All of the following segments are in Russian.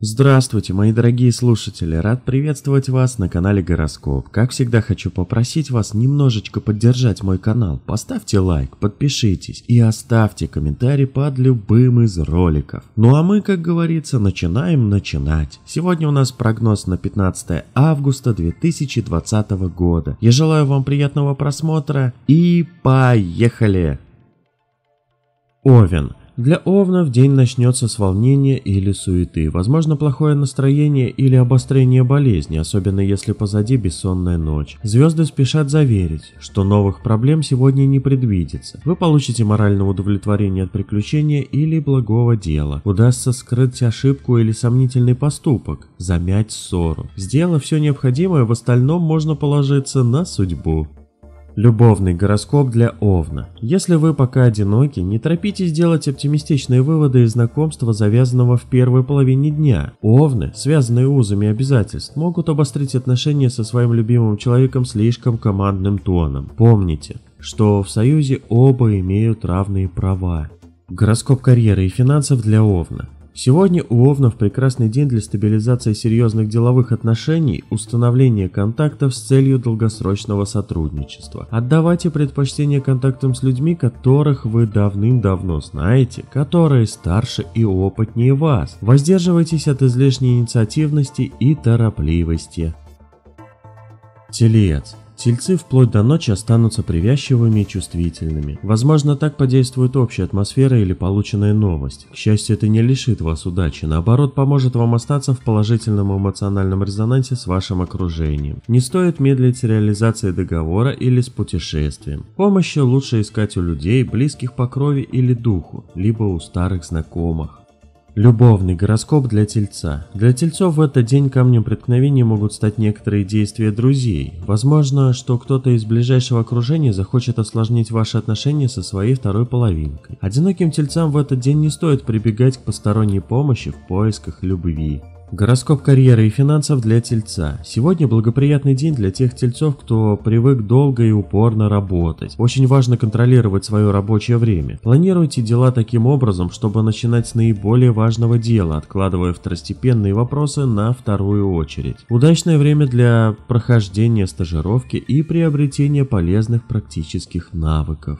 Здравствуйте, мои дорогие слушатели! Рад приветствовать вас на канале Гороскоп. Как всегда хочу попросить вас немножечко поддержать мой канал. Поставьте лайк, подпишитесь и оставьте комментарий под любым из роликов. Ну а мы, как говорится, начинаем начинать. Сегодня у нас прогноз на 15 августа 2020 года. Я желаю вам приятного просмотра и поехали! Овен. Для Овна в день начнется с волнения или суеты, возможно плохое настроение или обострение болезни, особенно если позади бессонная ночь. Звезды спешат заверить, что новых проблем сегодня не предвидится. Вы получите моральное удовлетворение от приключения или благого дела. Удастся скрыть ошибку или сомнительный поступок, замять ссору. Сделав все необходимое, в остальном можно положиться на судьбу. Любовный гороскоп для Овна. Если вы пока одиноки, не торопитесь делать оптимистичные выводы из знакомства, завязанного в первой половине дня. Овны, связанные узами обязательств, могут обострить отношения со своим любимым человеком слишком командным тоном. Помните, что в союзе оба имеют равные права. Гороскоп карьеры и финансов для Овна. Сегодня у Овнов прекрасный день для стабилизации серьезных деловых отношений, установления контактов с целью долгосрочного сотрудничества. Отдавайте предпочтение контактам с людьми, которых вы давным-давно знаете, которые старше и опытнее вас. Воздерживайтесь от излишней инициативности и торопливости. Телец. Тельцы вплоть до ночи останутся привязчивыми и чувствительными. Возможно, так подействует общая атмосфера или полученная новость. К счастью, это не лишит вас удачи, наоборот, поможет вам остаться в положительном эмоциональном резонансе с вашим окружением. Не стоит медлить с реализацией договора или с путешествием. Помощи лучше искать у людей, близких по крови или духу, либо у старых знакомых. Любовный гороскоп для Тельца. Для Тельцов в этот день камнем преткновения могут стать некоторые действия друзей. Возможно, что кто-то из ближайшего окружения захочет осложнить ваши отношения со своей второй половинкой. Одиноким Тельцам в этот день не стоит прибегать к посторонней помощи в поисках любви. Гороскоп карьеры и финансов для тельца. Сегодня благоприятный день для тех тельцов, кто привык долго и упорно работать. Очень важно контролировать свое рабочее время. Планируйте дела таким образом, чтобы начинать с наиболее важного дела, откладывая второстепенные вопросы на вторую очередь. Удачное время для прохождения стажировки и приобретения полезных практических навыков.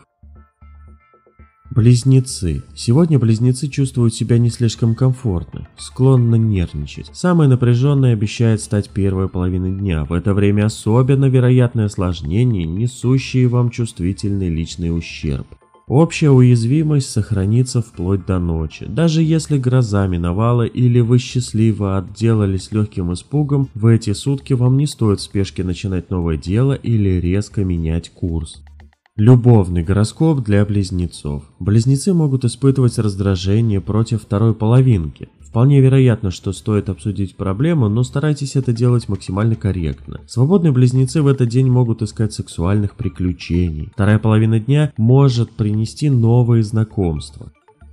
Близнецы. Сегодня близнецы чувствуют себя не слишком комфортно, склонны нервничать. Самое напряженное обещает стать первой половиной дня. В это время особенно вероятны осложнения, несущие вам чувствительный личный ущерб. Общая уязвимость сохранится вплоть до ночи. Даже если гроза миновала или вы счастливо отделались легким испугом, в эти сутки вам не стоит в спешке начинать новое дело или резко менять курс. Любовный гороскоп для близнецов. Близнецы могут испытывать раздражение против второй половинки. Вполне вероятно, что стоит обсудить проблему, но старайтесь это делать максимально корректно. Свободные близнецы в этот день могут искать сексуальных приключений. Вторая половина дня может принести новые знакомства.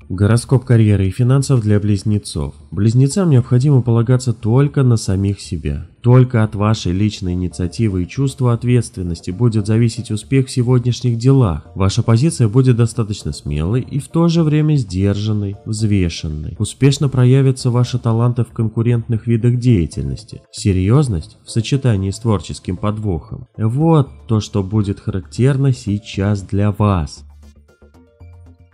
Гороскоп карьеры и финансов для близнецов. Близнецам необходимо полагаться только на самих себя. Только от вашей личной инициативы и чувства ответственности будет зависеть успех в сегодняшних делах. Ваша позиция будет достаточно смелой и в то же время сдержанной, взвешенной. Успешно проявятся ваши таланты в конкурентных видах деятельности. Серьезность в сочетании с творческим подвохом. Вот то, что будет характерно сейчас для вас.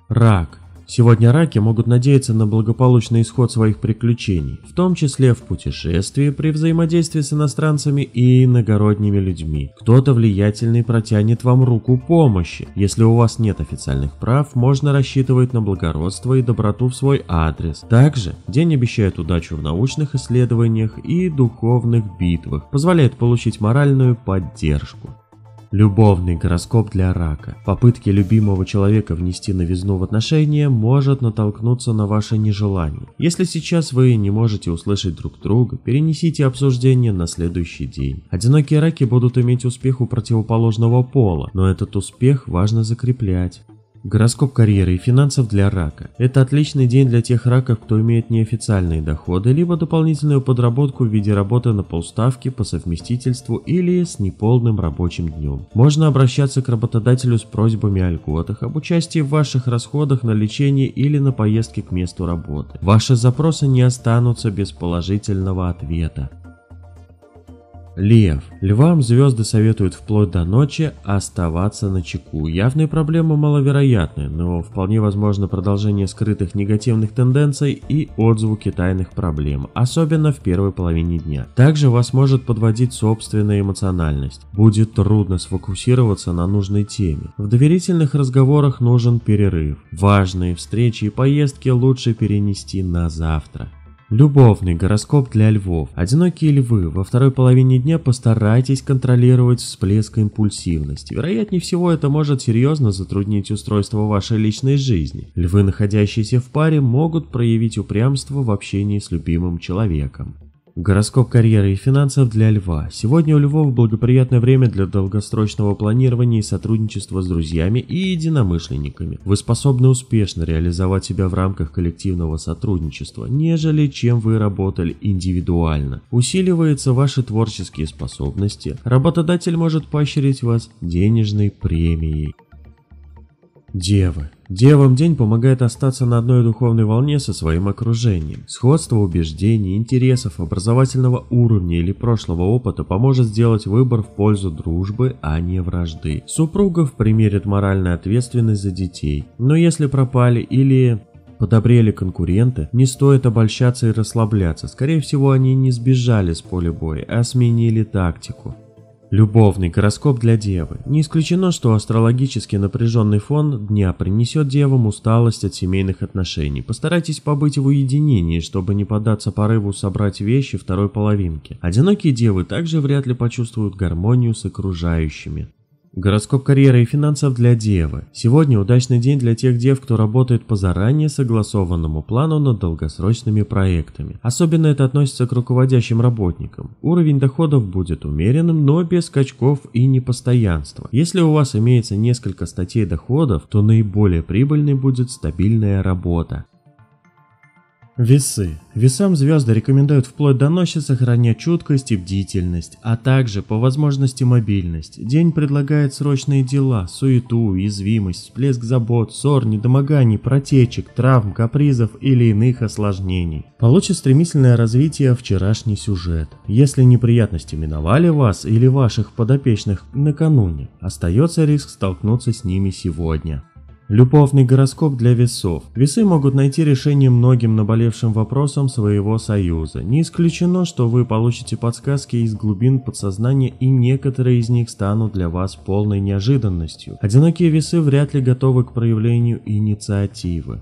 Рак. Сегодня раки могут надеяться на благополучный исход своих приключений, в том числе в путешествии, при взаимодействии с иностранцами и иногородними людьми. Кто-то влиятельный протянет вам руку помощи. Если у вас нет официальных прав, можно рассчитывать на благородство и доброту в свой адрес. Также день обещает удачу в научных исследованиях и духовных битвах, позволяет получить моральную поддержку. Любовный гороскоп для рака. Попытки любимого человека внести новизну в отношения может натолкнуться на ваше нежелание. Если сейчас вы не можете услышать друг друга, перенесите обсуждение на следующий день. Одинокие раки будут иметь успех у противоположного пола, но этот успех важно закреплять. Гороскоп карьеры и финансов для рака. Это отличный день для тех раков, кто имеет неофициальные доходы, либо дополнительную подработку в виде работы на полставки по совместительству или с неполным рабочим днем. Можно обращаться к работодателю с просьбами о льготах, об участии в ваших расходах на лечение или на поездки к месту работы. Ваши запросы не останутся без положительного ответа. Лев. Львам звезды советуют вплоть до ночи оставаться на чеку. Явные проблемы маловероятны, но вполне возможно продолжение скрытых негативных тенденций и отзвуки тайных проблем, особенно в первой половине дня. Также вас может подводить собственная эмоциональность. Будет трудно сфокусироваться на нужной теме. В доверительных разговорах нужен перерыв. Важные встречи и поездки лучше перенести на завтра. Любовный гороскоп для львов. Одинокие львы, во второй половине дня постарайтесь контролировать всплеск импульсивности. Вероятнее всего, это может серьезно затруднить устройство вашей личной жизни. Львы, находящиеся в паре, могут проявить упрямство в общении с любимым человеком. Гороскоп карьеры и финансов для Льва. Сегодня у Львов благоприятное время для долгосрочного планирования и сотрудничества с друзьями и единомышленниками. Вы способны успешно реализовать себя в рамках коллективного сотрудничества, нежели чем вы работали индивидуально. Усиливаются ваши творческие способности. Работодатель может поощрить вас денежной премией. Девы. Девам день помогает остаться на одной духовной волне со своим окружением. Сходство убеждений, интересов, образовательного уровня или прошлого опыта поможет сделать выбор в пользу дружбы, а не вражды. Супругов примерит моральную ответственность за детей. Но если пропали или подобрели конкуренты, не стоит обольщаться и расслабляться. Скорее всего, они не сбежали с поля боя, а сменили тактику. Любовный гороскоп для Девы. Не исключено, что астрологически напряженный фон дня принесет Девам усталость от семейных отношений. Постарайтесь побыть в уединении, чтобы не поддаться порыву собрать вещи второй половинки. Одинокие Девы также вряд ли почувствуют гармонию с окружающими. Гороскоп карьеры и финансов для Девы. Сегодня удачный день для тех дев, кто работает по заранее согласованному плану над долгосрочными проектами. Особенно это относится к руководящим работникам. Уровень доходов будет умеренным, но без скачков и непостоянства. Если у вас имеется несколько статей доходов, то наиболее прибыльной будет стабильная работа. Весы. Весам звезды рекомендуют вплоть до ночи сохранять чуткость и бдительность, а также по возможности мобильность. День предлагает срочные дела, суету, уязвимость, всплеск забот, ссор, недомоганий, протечек, травм, капризов или иных осложнений. Получит стремительное развитие вчерашний сюжет. Если неприятности миновали вас или ваших подопечных накануне, остается риск столкнуться с ними сегодня. Любовный гороскоп для весов. Весы могут найти решение многим наболевшим вопросам своего союза. Не исключено, что вы получите подсказки из глубин подсознания и некоторые из них станут для вас полной неожиданностью. Одинокие весы вряд ли готовы к проявлению инициативы.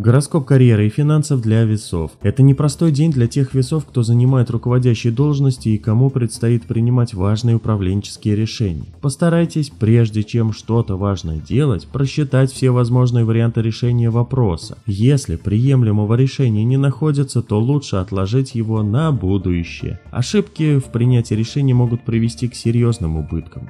Гороскоп карьеры и финансов для весов. Это непростой день для тех весов, кто занимает руководящие должности и кому предстоит принимать важные управленческие решения. Постарайтесь, прежде чем что-то важное делать, просчитать все возможные варианты решения вопроса. Если приемлемого решения не находится, то лучше отложить его на будущее. Ошибки в принятии решений могут привести к серьезным убыткам.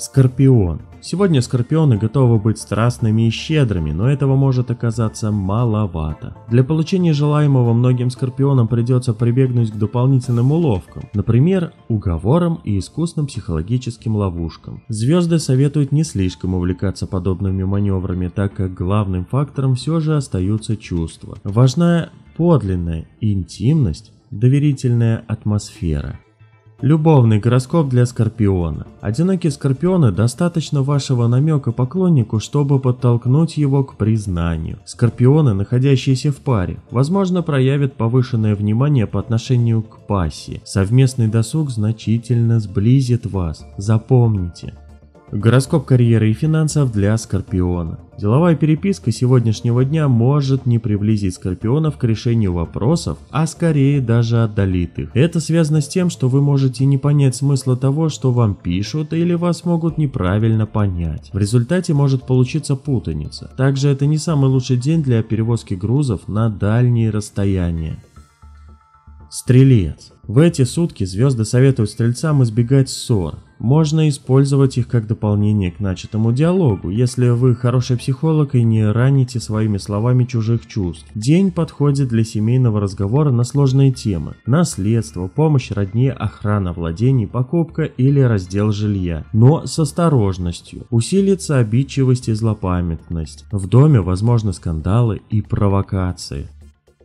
Скорпион. Сегодня скорпионы готовы быть страстными и щедрыми, но этого может оказаться маловато. Для получения желаемого многим скорпионам придется прибегнуть к дополнительным уловкам, например, уговорам и искусным психологическим ловушкам. Звезды советуют не слишком увлекаться подобными маневрами, так как главным фактором все же остаются чувства. Важна подлинная интимность, доверительная атмосфера. Любовный гороскоп для Скорпиона. Одинокие Скорпионы достаточно вашего намека поклоннику, чтобы подтолкнуть его к признанию. Скорпионы, находящиеся в паре, возможно проявят повышенное внимание по отношению к пассии. Совместный досуг значительно сблизит вас. Запомните, Гороскоп карьеры и финансов для Скорпиона. Деловая переписка сегодняшнего дня может не приблизить Скорпионов к решению вопросов, а скорее даже отдалит их. Это связано с тем, что вы можете не понять смысла того, что вам пишут, или вас могут неправильно понять. В результате может получиться путаница. Также это не самый лучший день для перевозки грузов на дальние расстояния. Стрелец. В эти сутки звезды советуют стрельцам избегать ссор, можно использовать их как дополнение к начатому диалогу, если вы хороший психолог и не раните своими словами чужих чувств. День подходит для семейного разговора на сложные темы – наследство, помощь родне, охрана владений, покупка или раздел жилья. Но с осторожностью. Усилится обидчивость и злопамятность. В доме возможны скандалы и провокации.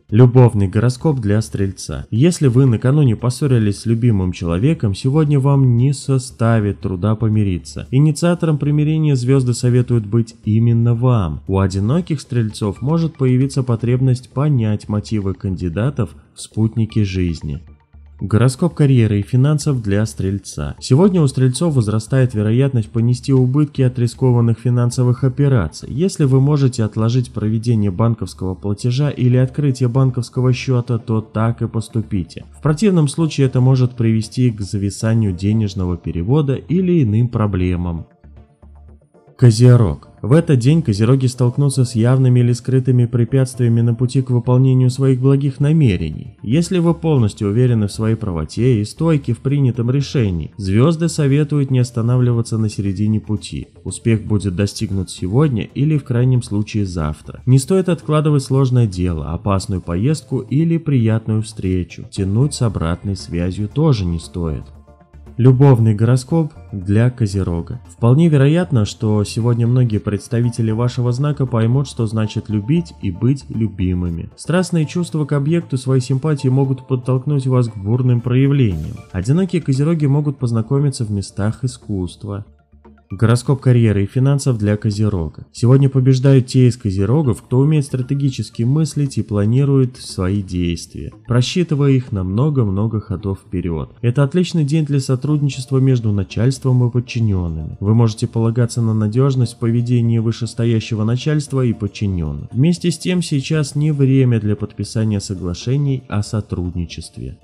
Любовный гороскоп для Стрельца. Если вы накануне поссорились с любимым человеком, сегодня вам не составит труда помириться. Инициатором примирения звезды советуют быть именно вам. У одиноких Стрельцов может появиться потребность понять мотивы кандидатов в спутнике жизни. Гороскоп карьеры и финансов для стрельца. Сегодня у стрельцов возрастает вероятность понести убытки от рискованных финансовых операций. Если вы можете отложить проведение банковского платежа или открытие банковского счета, то так и поступите. В противном случае это может привести к зависанию денежного перевода или иным проблемам. Козерог. В этот день козероги столкнутся с явными или скрытыми препятствиями на пути к выполнению своих благих намерений. Если вы полностью уверены в своей правоте и стойки в принятом решении, звезды советуют не останавливаться на середине пути. Успех будет достигнут сегодня или в крайнем случае завтра. Не стоит откладывать сложное дело, опасную поездку или приятную встречу. Тянуть с обратной связью тоже не стоит. Любовный гороскоп для Козерога. Вполне вероятно, что сегодня многие представители вашего знака поймут, что значит любить и быть любимыми. Страстные чувства к объекту своей симпатии могут подтолкнуть вас к бурным проявлениям. Одинокие козероги могут познакомиться в местах искусства, Гороскоп карьеры и финансов для Козерога. Сегодня побеждают те из Козерогов, кто умеет стратегически мыслить и планирует свои действия, просчитывая их на много-много ходов вперед. Это отличный день для сотрудничества между начальством и подчиненными. Вы можете полагаться на надежность в поведении вышестоящего начальства и подчиненных. Вместе с тем сейчас не время для подписания соглашений о сотрудничестве.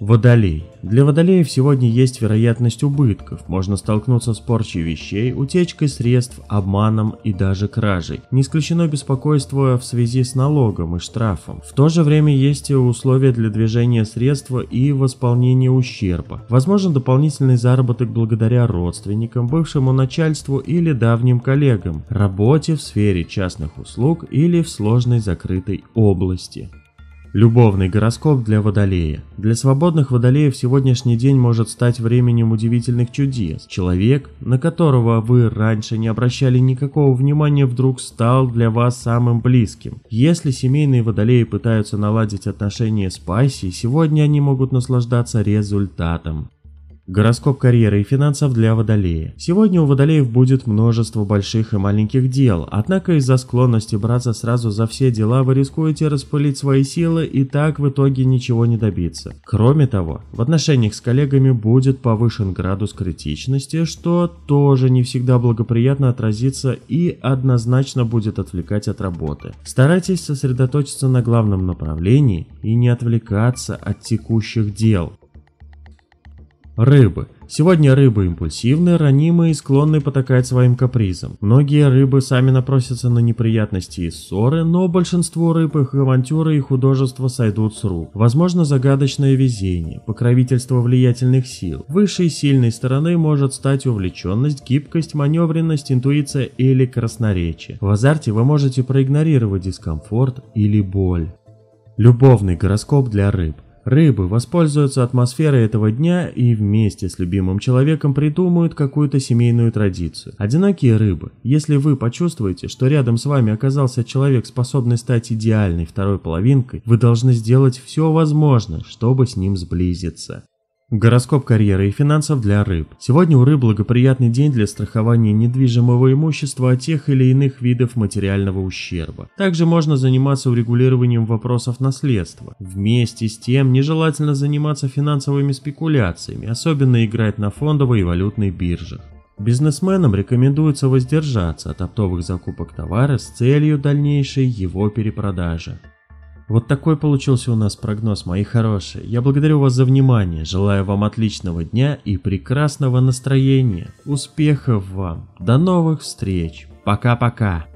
Водолей. Для водолеев сегодня есть вероятность убытков, можно столкнуться с порчей вещей, утечкой средств, обманом и даже кражей. Не исключено беспокойство в связи с налогом и штрафом. В то же время есть и условия для движения средства и восполнения ущерба. Возможен дополнительный заработок благодаря родственникам, бывшему начальству или давним коллегам, работе в сфере частных услуг или в сложной закрытой области. Любовный гороскоп для Водолея. Для свободных Водолеев сегодняшний день может стать временем удивительных чудес. Человек, на которого вы раньше не обращали никакого внимания, вдруг стал для вас самым близким. Если семейные Водолеи пытаются наладить отношения с Пайси, сегодня они могут наслаждаться результатом. Гороскоп карьеры и финансов для Водолея. Сегодня у Водолеев будет множество больших и маленьких дел, однако из-за склонности браться сразу за все дела вы рискуете распылить свои силы и так в итоге ничего не добиться. Кроме того, в отношениях с коллегами будет повышен градус критичности, что тоже не всегда благоприятно отразится и однозначно будет отвлекать от работы. Старайтесь сосредоточиться на главном направлении и не отвлекаться от текущих дел. Рыбы. Сегодня рыбы импульсивны, ранимы и склонны потакать своим капризам. Многие рыбы сами напросятся на неприятности и ссоры, но большинство рыб их авантюры и художества сойдут с рук. Возможно загадочное везение, покровительство влиятельных сил. Высшей сильной стороны может стать увлеченность, гибкость, маневренность, интуиция или красноречие. В азарте вы можете проигнорировать дискомфорт или боль. Любовный гороскоп для рыб. Рыбы воспользуются атмосферой этого дня и вместе с любимым человеком придумают какую-то семейную традицию. Одинокие рыбы, если вы почувствуете, что рядом с вами оказался человек, способный стать идеальной второй половинкой, вы должны сделать все возможное, чтобы с ним сблизиться. Гороскоп карьеры и финансов для рыб. Сегодня у рыб благоприятный день для страхования недвижимого имущества от а тех или иных видов материального ущерба. Также можно заниматься урегулированием вопросов наследства. Вместе с тем, нежелательно заниматься финансовыми спекуляциями, особенно играть на фондовой и валютной биржах. Бизнесменам рекомендуется воздержаться от оптовых закупок товара с целью дальнейшей его перепродажи. Вот такой получился у нас прогноз, мои хорошие. Я благодарю вас за внимание, желаю вам отличного дня и прекрасного настроения. Успехов вам. До новых встреч. Пока-пока.